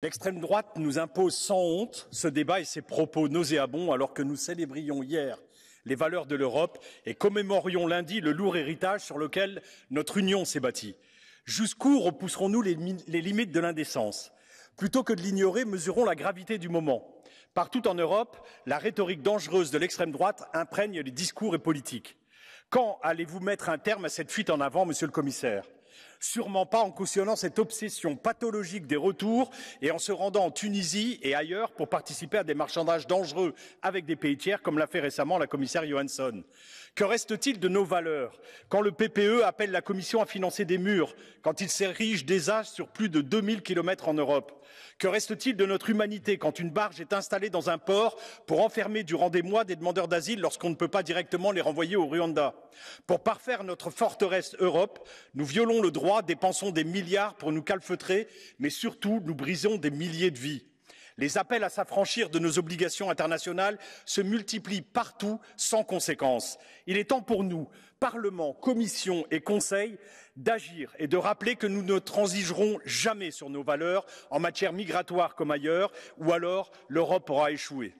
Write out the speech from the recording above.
L'extrême droite nous impose sans honte ce débat et ses propos nauséabonds alors que nous célébrions hier les valeurs de l'Europe et commémorions lundi le lourd héritage sur lequel notre Union s'est bâtie. Jusqu'où repousserons-nous les, les, limites de l'indécence Plutôt que de l'ignorer, mesurons la gravité du moment. Partout en Europe, la rhétorique dangereuse de l'extrême droite imprègne les discours et politiques. Quand allez-vous mettre un terme à cette fuite en avant, monsieur le commissaire sûrement pas en cautionnant cette obsession pathologique des retours et en se rendant en Tunisie et ailleurs pour participer à des marchandages dangereux avec des pays tiers, comme l'a fait récemment la commissaire Johansson. Que reste-t-il de nos valeurs quand le PPE appelle la Commission à financer des murs, quand il s'érige des âges sur plus de 2000 kilomètres en Europe Que reste-t-il de notre humanité quand une barge est installée dans un port pour enfermer durant des mois des demandeurs d'asile lorsqu'on ne peut pas directement les renvoyer au Rwanda Pour parfaire notre forteresse Europe, nous violons le droit dépensons des milliards pour nous calfeutrer, mais surtout nous brisons des milliers de vies. Les appels à s'affranchir de nos obligations internationales se multiplient partout sans conséquence. Il est temps pour nous, Parlement, Commission et Conseil, d'agir et de rappeler que nous ne transigerons jamais sur nos valeurs en matière migratoire comme ailleurs, ou alors l'Europe aura échoué.